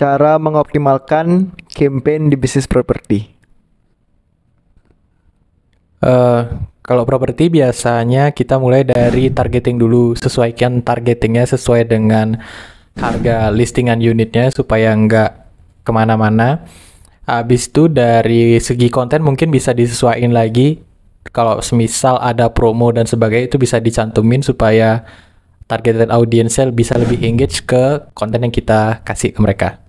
cara mengoptimalkan campaign di bisnis properti? Uh, kalau properti biasanya kita mulai dari targeting dulu, sesuaikan targetingnya sesuai dengan harga listingan unitnya supaya nggak kemana-mana. Habis itu dari segi konten mungkin bisa disesuaikan lagi. Kalau semisal ada promo dan sebagainya itu bisa dicantumin supaya targeted audience bisa lebih engage ke konten yang kita kasih ke mereka.